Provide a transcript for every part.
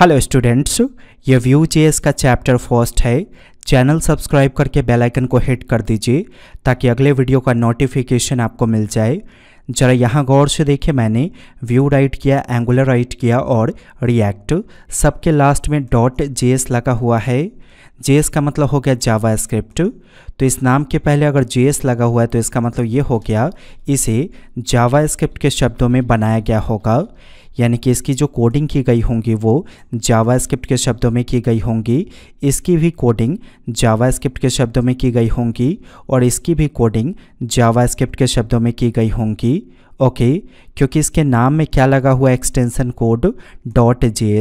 hello students ये Vue J का chapter first है चैनल सब्सक्राइब करके बेल आइकन को हिट कर दीजिए ताकि अगले वीडियो का नोटिफिकेशन आपको मिल जाए जरा यहाँ गौर से देखिए मैंने व्यू राइट किया एंगुलर राइट किया और रिएक्ट सबके लास्ट में डॉट जे लगा हुआ है जे का मतलब हो गया जावा स्क्रिप्ट तो इस नाम के पहले अगर जे लगा हुआ है तो इसका मतलब ये हो गया इसे जावा स्क्रिप्ट के शब्दों में बनाया गया होगा यानी कि इसकी जो कोडिंग की गई होंगी वो जावा स्क्रिप्ट के शब्दों में की गई होंगी इसकी भी कोडिंग जावा स्क्रिप्ट के शब्दों में की गई होंगी और इसकी भी कोडिंग जावा स्क्रिप्ट के शब्दों में की गई होंगी ओके क्योंकि इसके नाम में क्या लगा हुआ एक्सटेंशन कोड डॉट जे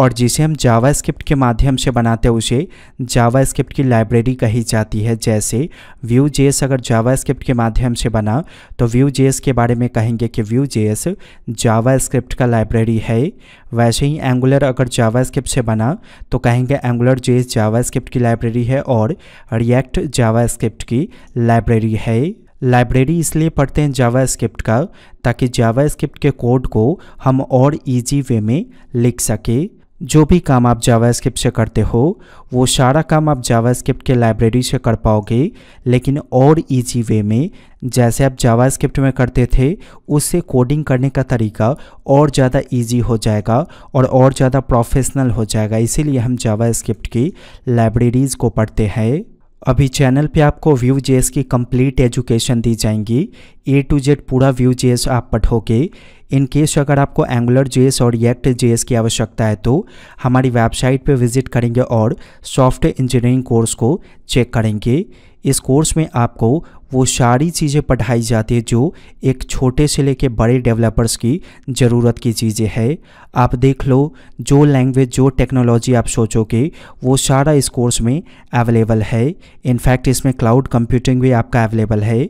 और जिसे हम जावा स्क्रिप्ट के माध्यम से बनाते हैं उसे जावा स्क्रिप्ट की लाइब्रेरी कही जाती है जैसे व्यू जेएस अगर जावा स्क्रिप्ट के माध्यम से बना तो व्यू जेएस के बारे में कहेंगे कि व्यू जेएस जावा स्क्रिप्ट का लाइब्रेरी है वैसे ही एंगुलर अगर जावा स्क्रिप्ट से बना तो कहेंगे एंगुलर जेएस जावा स्क्रिप्ट की लाइब्रेरी है और रिएक्ट जावा स्क्रिप्ट की लाइब्रेरी है लाइब्रेरी इसलिए पढ़ते हैं जावा स्क्रिप्ट का ताकि जावा स्क्रिप्ट के कोड को हम और इजी वे में लिख सकें जो भी काम आप जावास्क्रिप्ट से करते हो वो सारा काम आप जावास्क्रिप्ट के लाइब्रेरी से कर पाओगे लेकिन और इजी वे में जैसे आप जावास्क्रिप्ट में करते थे उससे कोडिंग करने का तरीका और ज़्यादा इजी हो जाएगा और और ज़्यादा प्रोफेशनल हो जाएगा इसीलिए हम जावास्क्रिप्ट की लाइब्रेरीज़ को पढ़ते हैं अभी चैनल पे आपको व्यू जेएस की कंप्लीट एजुकेशन दी जाएंगी ए टू जेड पूरा व्यू जेएस आप पढ़ोगे इन केस अगर आपको एंगुलर जेएस और रिएक्ट जेएस की आवश्यकता है तो हमारी वेबसाइट पे विजिट करेंगे और सॉफ्टवेयर इंजीनियरिंग कोर्स को चेक करेंगे इस कोर्स में आपको वो सारी चीज़ें पढ़ाई जाती है जो एक छोटे से लेके बड़े डेवलपर्स की ज़रूरत की चीज़ें है आप देख लो जो लैंग्वेज जो टेक्नोलॉजी आप सोचोगे वो सारा इस कोर्स में अवेलेबल है इनफैक्ट इसमें क्लाउड कंप्यूटिंग भी आपका अवेलेबल है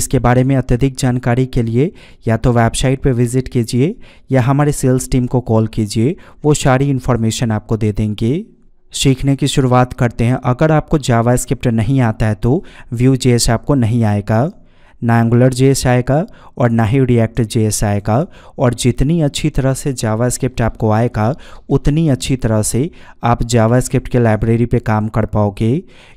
इसके बारे में अत्यधिक जानकारी के लिए या तो वेबसाइट पर विज़िट कीजिए या हमारे सेल्स टीम को कॉल कीजिए वो सारी इन्फॉर्मेशन आपको दे देंगे सीखने की शुरुआत करते हैं अगर आपको जावा स्क्रिप्ट नहीं आता है तो व्यू जे आपको नहीं आएगा ना एंगुलर जे आएगा और ना ही रिएक्ट जे आएगा और जितनी अच्छी तरह से जावा आपको आएगा उतनी अच्छी तरह से आप जावा के लाइब्रेरी पे काम कर पाओगे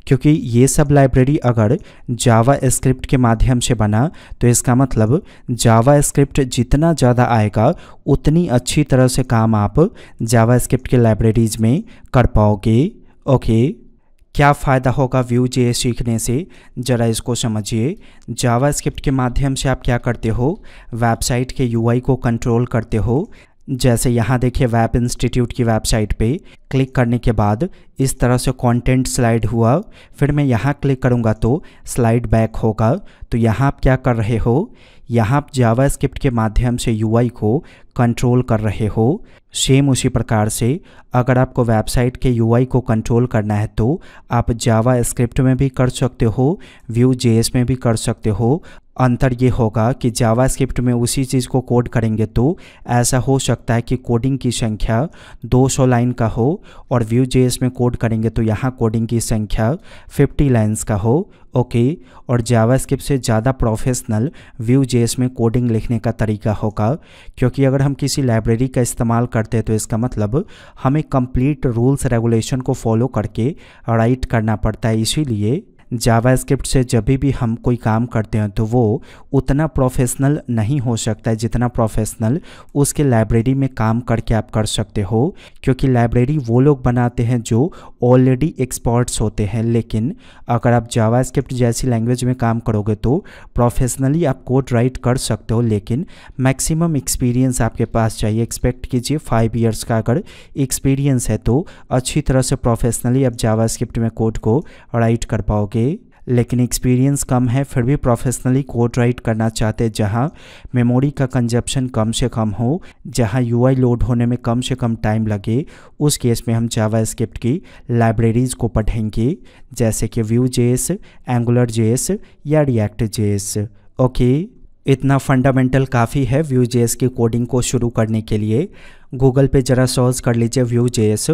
क्योंकि ये सब लाइब्रेरी अगर जावा स्क्रिप्ट के माध्यम से बना तो इसका मतलब जावा स्क्रिप्ट जितना ज़्यादा आएगा उतनी अच्छी तरह से काम आप जावा स्क्रिप्ट के लाइब्रेरीज में कर पाओगे ओके क्या फ़ायदा होगा व्यू जे सीखने से ज़रा इसको समझिए जावास्क्रिप्ट के माध्यम से आप क्या करते हो वेबसाइट के यूआई को कंट्रोल करते हो जैसे यहाँ देखिए वैप इंस्टीट्यूट की वेबसाइट पे क्लिक करने के बाद इस तरह से कंटेंट स्लाइड हुआ फिर मैं यहाँ क्लिक करूँगा तो स्लाइड बैक होगा तो यहाँ आप क्या कर रहे हो यहाँ आप जावा के माध्यम से यू को कंट्रोल कर रहे हो सेम उसी प्रकार से अगर आपको वेबसाइट के यू को कंट्रोल करना है तो आप जावा स्क्रिप्ट में भी कर सकते हो व्यू जे में भी कर सकते हो अंतर ये होगा कि जावास्क्रिप्ट में उसी चीज़ को कोड करेंगे तो ऐसा हो सकता है कि कोडिंग की संख्या 200 लाइन का हो और व्यू जे में कोड करेंगे तो यहाँ कोडिंग की संख्या 50 लाइन्स का हो ओके और जावास्क्रिप्ट से ज़्यादा प्रोफेशनल व्यू जेस में कोडिंग लिखने का तरीका होगा क्योंकि अगर हम किसी लाइब्रेरी का इस्तेमाल करते हैं तो इसका मतलब हमें कम्प्लीट रूल्स रेगुलेशन को फॉलो करके राइट करना पड़ता है इसीलिए जावास्क्रिप्ट से जब भी हम कोई काम करते हैं तो वो उतना प्रोफेशनल नहीं हो सकता है जितना प्रोफेशनल उसके लाइब्रेरी में काम करके आप कर सकते हो क्योंकि लाइब्रेरी वो लोग बनाते हैं जो ऑलरेडी एक्सपर्ट्स होते हैं लेकिन अगर आप जावास्क्रिप्ट जैसी लैंग्वेज में काम करोगे तो प्रोफेशनली आप कोड राइट कर सकते हो लेकिन मैक्सिमम एक्सपीरियंस आपके पास चाहिए एक्सपेक्ट कीजिए फाइव ईयर्स का अगर एक्सपीरियंस है तो अच्छी तरह से प्रोफेशनली आप जावास्क्रिप्ट में कोड को राइट कर पाओगे सके लेकिन एक्सपीरियंस कम है फिर भी प्रोफेशनली कोड राइट करना चाहते जहाँ मेमोरी का कंजप्शन कम से कम हो जहाँ यूआई लोड होने में कम से कम टाइम लगे उस केस में हम जावास्क्रिप्ट की लाइब्रेरीज को पढ़ेंगे जैसे कि व्यू जेस एंगुलर जेस या रिएक्ट जेस ओके इतना फंडामेंटल काफ़ी है व्यू जेस की कोडिंग को शुरू करने के लिए गूगल पे जरा सर्च कर लीजिए व्यू जे एस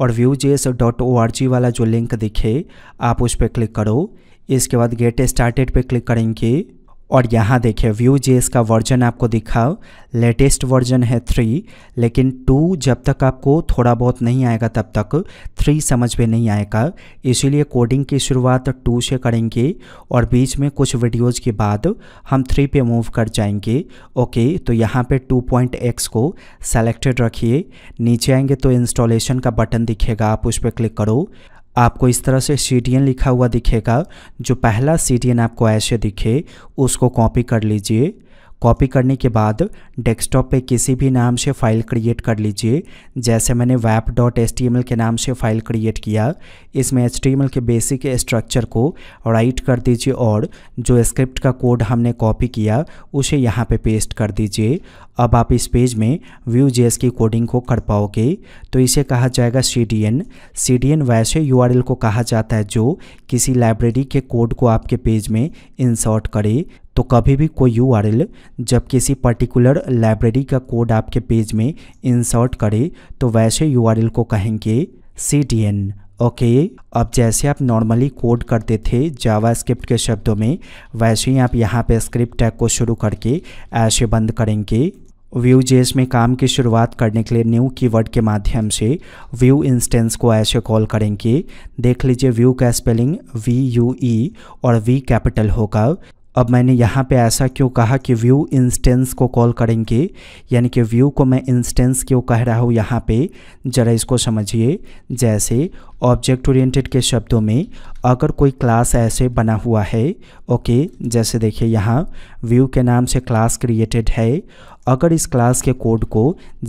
और Vue J S dot O R G वाला जो लिंक दिखे आप उस पर क्लिक करो इसके बाद गेट स्टार्टेड पे क्लिक करेंगे और यहाँ देखिए व्यू जे का वर्जन आपको दिखाओ लेटेस्ट वर्जन है थ्री लेकिन टू जब तक आपको थोड़ा बहुत नहीं आएगा तब तक थ्री समझ में नहीं आएगा इसीलिए कोडिंग की शुरुआत टू से करेंगे और बीच में कुछ वीडियोज़ के बाद हम थ्री पे मूव कर जाएंगे ओके तो यहाँ पे टू पॉइंट एक्स को सेलेक्टेड रखिए नीचे आएंगे तो इंस्टॉलेशन का बटन दिखेगा आप उस पर क्लिक करो आपको इस तरह से सी लिखा हुआ दिखेगा जो पहला सी आपको ऐसे दिखे उसको कॉपी कर लीजिए कॉपी करने के बाद डेस्कटॉप पे किसी भी नाम से फ़ाइल क्रिएट कर लीजिए जैसे मैंने वैप डॉट एस के नाम से फ़ाइल क्रिएट किया इसमें एच के बेसिक स्ट्रक्चर को राइट कर दीजिए और जो स्क्रिप्ट का कोड हमने कॉपी किया उसे यहाँ पे पेस्ट कर दीजिए अब आप इस पेज में व्यू एस की कोडिंग को कर पाओगे तो इसे कहा जाएगा C D N C D N वैसे यू को कहा जाता है जो किसी लाइब्रेरी के कोड को आपके पेज में इंसर्ट करे तो कभी भी कोई यू जब किसी पर्टिकुलर लाइब्रेरी का कोड आपके पेज में इंसर्ट करे तो वैसे यू को कहेंगे C D N okay okay, अब जैसे आप नॉर्मली कोड करते थे जावास्क्रिप्ट के शब्दों में वैसे ही आप यहाँ पे स्क्रिप्ट टैग को शुरू करके ऐसे बंद करेंगे व्यू जेस में काम की शुरुआत करने के लिए न्यू कीवर्ड के माध्यम से व्यू इंस्टेंस को ऐसे कॉल करेंगे देख लीजिए व्यू का स्पेलिंग वी यू ई और वी कैपिटल होगा अब मैंने यहाँ पे ऐसा क्यों कहा कि व्यू इंस्टेंस को कॉल करेंगे यानी कि व्यू को मैं इंस्टेंस क्यों कह रहा हूँ यहाँ पे ज़रा इसको समझिए जैसे ऑब्जेक्ट ओरिएंटेड के शब्दों में अगर कोई क्लास ऐसे बना हुआ है ओके जैसे देखिए यहाँ व्यू के नाम से क्लास क्रिएटेड है अगर इस क्लास के कोड को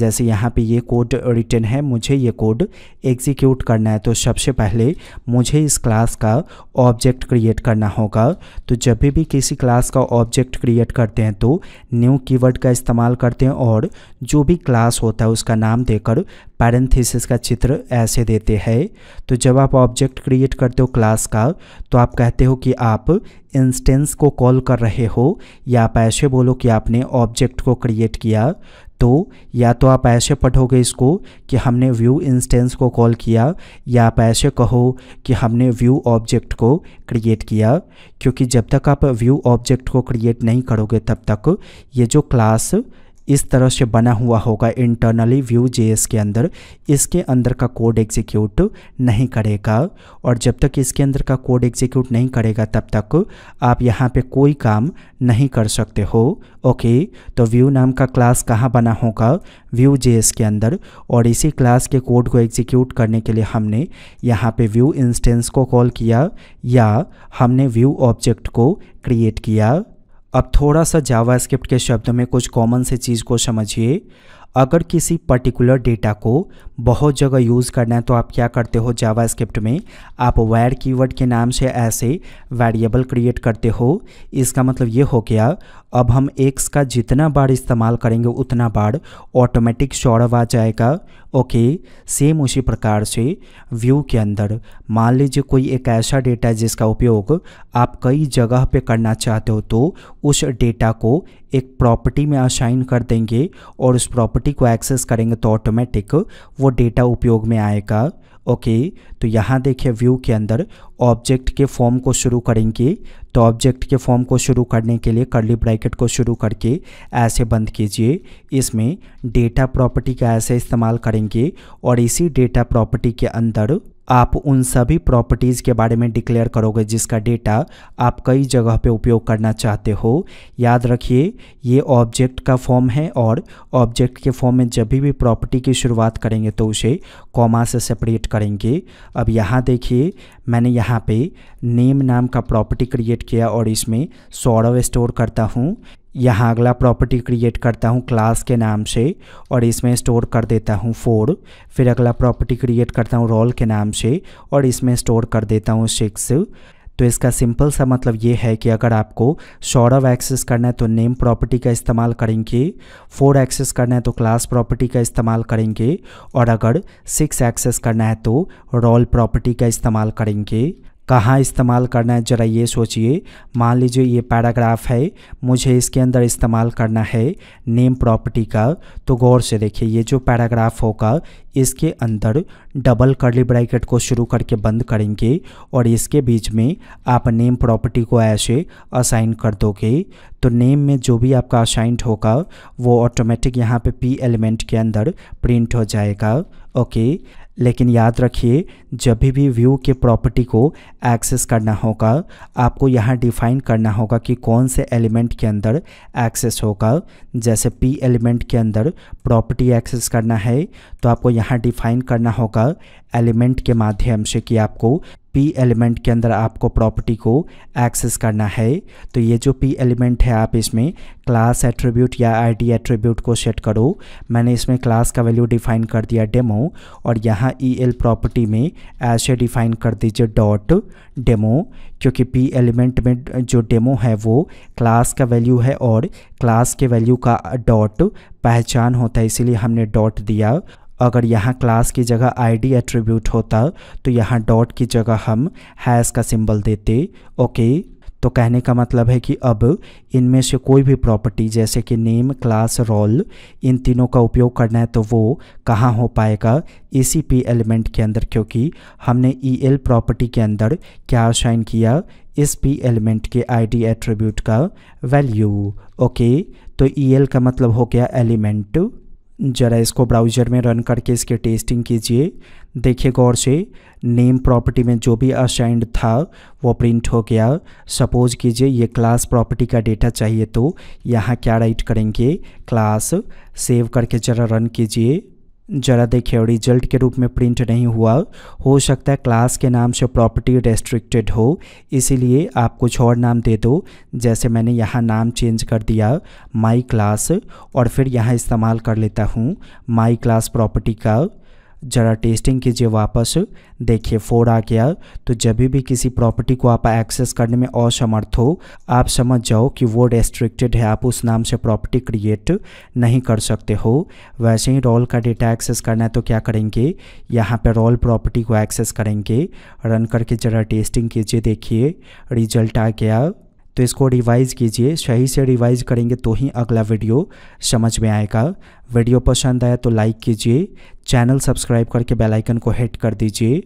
जैसे यहाँ पे ये कोड रिटर्न है मुझे ये कोड एग्जीक्यूट करना है तो सबसे पहले मुझे इस क्लास का ऑब्जेक्ट क्रिएट करना होगा तो जब भी किसी क्लास का ऑब्जेक्ट क्रिएट करते हैं तो न्यू कीवर्ड का इस्तेमाल करते हैं और जो भी क्लास होता है उसका नाम देकर पैरेंथिस का चित्र ऐसे देते हैं तो जब आप ऑब्जेक्ट क्रिएट करते हो क्लास का तो आप कहते हो कि आप इंस्टेंस को कॉल कर रहे हो या आप ऐसे बोलो कि आपने ऑब्जेक्ट को क्रिएट किया तो या तो आप ऐसे पढ़ोगे इसको कि हमने व्यू इंस्टेंस को कॉल किया या आप ऐसे कहो कि हमने व्यू ऑब्जेक्ट को क्रिएट किया क्योंकि जब तक आप व्यू ऑब्जेक्ट को क्रिएट नहीं करोगे तब तक ये जो क्लास इस तरह से बना हुआ होगा इंटरनली व्यू जे के अंदर इसके अंदर का कोड एग्जीक्यूट नहीं करेगा और जब तक इसके अंदर का कोड एग्जीक्यूट नहीं करेगा तब तक आप यहाँ पे कोई काम नहीं कर सकते हो ओके तो व्यू नाम का क्लास कहाँ बना होगा व्यू जे के अंदर और इसी क्लास के कोड को एग्जीक्यूट करने के लिए हमने यहाँ पे व्यू इंस्टेंस को कॉल किया या हमने व्यू ऑब्जेक्ट को क्रिएट किया अब थोड़ा सा जावास्क्रिप्ट के शब्द में कुछ कॉमन से चीज़ को समझिए अगर किसी पर्टिकुलर डेटा को बहुत जगह यूज़ करना है तो आप क्या करते हो जावास्क्रिप्ट में आप वायर कीवर्ड के नाम से ऐसे वेरिएबल क्रिएट करते हो इसका मतलब ये हो गया अब हम एक्स का जितना बार इस्तेमाल करेंगे उतना बार ऑटोमेटिक सौरभ आ जाएगा ओके सेम उसी प्रकार से व्यू के अंदर मान लीजिए कोई एक ऐसा डेटा है जिसका उपयोग आप कई जगह पे करना चाहते हो तो उस डेटा को एक प्रॉपर्टी में असाइन कर देंगे और उस प्रॉपर्टी को एक्सेस करेंगे तो ऑटोमेटिक वो डेटा उपयोग में आएगा ओके तो यहाँ देखिए व्यू के अंदर ऑब्जेक्ट के फॉर्म को शुरू करेंगे तो ऑब्जेक्ट के फॉर्म को शुरू करने के लिए कर्ली ब्रैकेट को शुरू करके ऐसे बंद कीजिए इसमें डेटा प्रॉपर्टी का ऐसे इस्तेमाल करेंगे और इसी डेटा प्रॉपर्टी के अंदर आप उन सभी प्रॉपर्टीज़ के बारे में डिक्लेयर करोगे जिसका डेटा आप कई जगह पे उपयोग करना चाहते हो याद रखिए ये ऑब्जेक्ट का फॉर्म है और ऑब्जेक्ट के फॉर्म में जब भी प्रॉपर्टी की शुरुआत करेंगे तो उसे कॉमा से सेपरेट करेंगे अब यहाँ देखिए मैंने यहाँ पे नेम नाम का प्रॉपर्टी क्रिएट किया और इसमें सौरव स्टोर करता हूँ यहाँ अगला प्रॉपर्टी क्रिएट करता हूँ क्लास के नाम से और इसमें स्टोर कर देता हूँ फोर फिर अगला प्रॉपर्टी क्रिएट करता हूँ रोल के नाम से और इसमें स्टोर कर देता हूँ सिक्स तो इसका सिंपल सा मतलब ये है कि अगर आपको सौरव एक्सेस करना है तो नेम प्रॉपर्टी का इस्तेमाल करेंगे फोर एक्सेस करना है तो क्लास प्रॉपर्टी का इस्तेमाल करेंगे और अगर सिक्स एक्सेस करना है तो रोल प्रॉपर्टी का इस्तेमाल करेंगे कहाँ इस्तेमाल करना है ज़रा ये सोचिए मान लीजिए ये पैराग्राफ है मुझे इसके अंदर इस्तेमाल करना है नेम प्रॉपर्टी का तो गौर से देखिए ये जो पैराग्राफ होगा इसके अंदर डबल कर्ली ब्रैकेट को शुरू करके बंद करेंगे और इसके बीच में आप नेम प्रॉपर्टी को ऐसे असाइन कर दोगे तो नेम में जो भी आपका असाइंड होगा वो ऑटोमेटिक यहाँ पे पी एलिमेंट के अंदर प्रिंट हो जाएगा ओके लेकिन याद रखिए जब भी व्यू के प्रॉपर्टी को एक्सेस करना होगा आपको यहाँ डिफाइन करना होगा कि कौन से एलिमेंट के अंदर एक्सेस होगा जैसे पी एलिमेंट के अंदर प्रॉपर्टी एक्सेस करना है तो आपको यहाँ डिफाइन करना होगा एलिमेंट के माध्यम से कि आपको पी एलिमेंट के अंदर आपको प्रॉपर्टी को एक्सेस करना है तो ये जो पी एलिमेंट है आप इसमें क्लास एट्रीब्यूट या आईडी एट्रीब्यूट को सेट करो मैंने इसमें क्लास का वैल्यू डिफाइन कर दिया डेमो और यहाँ ई एल प्रॉपर्टी में ऐसे डिफाइन कर दीजिए डॉट डेमो क्योंकि पी एलिमेंट में जो डेमो है वो क्लास का वैल्यू है और क्लास के वैल्यू का डॉट पहचान होता है इसीलिए हमने डॉट दिया अगर यहाँ क्लास की जगह आईडी एट्रीब्यूट होता तो यहाँ डॉट की जगह हम हैश का सिंबल देते ओके तो कहने का मतलब है कि अब इनमें से कोई भी प्रॉपर्टी जैसे कि नेम क्लास रोल इन तीनों का उपयोग करना है तो वो कहाँ हो पाएगा ए सी पी एलिमेंट के अंदर क्योंकि हमने ई एल प्रॉपर्टी के अंदर क्या असाइन किया इस पी एलिमेंट के आई डी एट्रीब्यूट का वैल्यू ओके तो ई e एल का मतलब हो गया एलिमेंट ज़रा इसको ब्राउज़र में रन करके इसके टेस्टिंग कीजिए देखिए गौर से नेम प्रॉपर्टी में जो भी असाइंड था वो प्रिंट हो गया सपोज कीजिए ये क्लास प्रॉपर्टी का डेटा चाहिए तो यहाँ क्या राइट करेंगे क्लास सेव करके ज़रा रन कीजिए जरा देखिए रिजल्ट के रूप में प्रिंट नहीं हुआ हो सकता है क्लास के नाम से प्रॉपर्टी रेस्ट्रिक्टेड हो इसीलिए आप कुछ और नाम दे दो जैसे मैंने यहाँ नाम चेंज कर दिया माई क्लास और फिर यहाँ इस्तेमाल कर लेता हूँ माई क्लास प्रॉपर्टी का ज़रा टेस्टिंग कीजिए वापस देखिए फोर आ गया तो जब भी किसी प्रॉपर्टी को आप एक्सेस करने में असमर्थ हो आप समझ जाओ कि वो रेस्ट्रिक्टेड है आप उस नाम से प्रॉपर्टी क्रिएट नहीं कर सकते हो वैसे ही रोल का डेटा एक्सेस करना है तो क्या करेंगे यहाँ पर रोल प्रॉपर्टी को एक्सेस करेंगे रन करके ज़रा टेस्टिंग कीजिए देखिए रिजल्ट आ गया तो इसको रिवाइज़ कीजिए सही से रिवाइज़ करेंगे तो ही अगला वीडियो समझ में आएगा वीडियो पसंद आया तो लाइक कीजिए चैनल सब्सक्राइब करके बेल आइकन को हिट कर दीजिए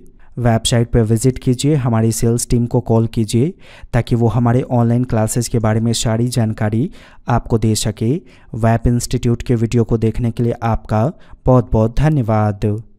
वेबसाइट पर विज़िट कीजिए हमारी सेल्स टीम को कॉल कीजिए ताकि वो हमारे ऑनलाइन क्लासेस के बारे में सारी जानकारी आपको दे सके वेब इंस्टीट्यूट के वीडियो को देखने के लिए आपका बहुत बहुत धन्यवाद